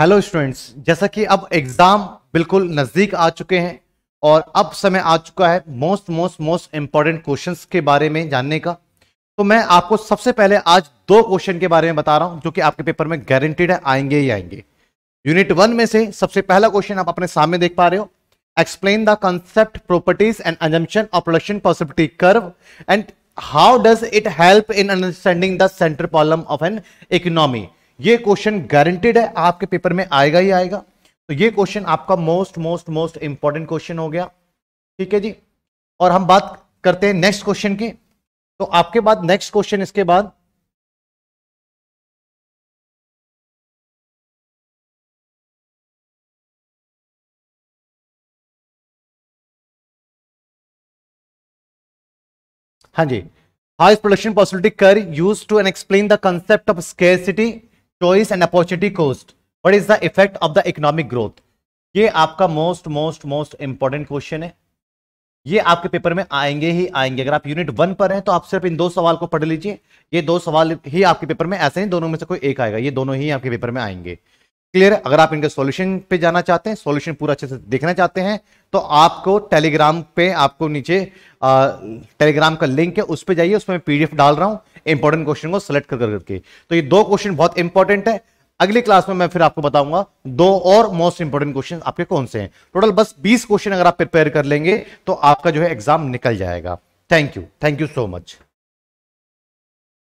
hello students जैसा कि अब एग्जाम बिल्कुल नजदीक आ चुके हैं और अब समय आ चुका है most most most important questions के बारे में जानने का तो मैं आपको सबसे पहले आज दो क्वेश्चन के बारे में बता रहा हूं जो कि आपके पेपर में गारंटीड है आएंगे ही आएंगे यूनिट वन में से सबसे पहला क्वेश्चन आप अपने सामने देख पा रहे हो explain the concept properties and assumption of production possibility curve and how does it help in understanding the centre problem of an economy ये क्वेश्चन गारंटेड है आपके पेपर में आएगा ही आएगा तो ये क्वेश्चन आपका most most most important question हो गया ठीक है जी और हम बात करते हैं नेक्स्ट क्वेश्चन की तो आपके बाद नेक्स्ट क्वेश्चन इसके बाद हाँ जी how production possibility curve use to and explain the concept of scarcity choice and opportunity cost what is the effect of the economic growth ये आपका most most most important question है ये आपके paper में आएंगे ही आएंगे अगर आप यूनिट वन पर हैं तो आप सिर्फ इन दो सवाल को पढ़ लीजिए ये दो सवाल ही आपके पेपर में ऐसे ही दोनों में से कोई एक आएगा ये दोनों ही आपके पेपर में आएंगे क्लियर अगर आप इनके सॉल्यूशन पे जाना चाहते हैं सॉल्यूशन पूरा अच्छे से देखना चाहते हैं तो आपको टेलीग्राम पे आपको नीचे टेलीग्राम का लिंक है उस पर जाइए उसमें पीडीएफ डाल रहा हूँ इंपॉर्टेंट क्वेश्चन को सिलेक्ट कर करके तो ये दो क्वेश्चन बहुत इंपॉर्टेंट है अगली क्लास में मैं फिर आपको बताऊंगा दो और मोस्ट इंपॉर्टेंट क्वेश्चन आपके कौन से हैं टोटल बस 20 क्वेश्चन अगर आप प्रिपेयर कर लेंगे तो आपका जो है एग्जाम निकल जाएगा thank you thank you so much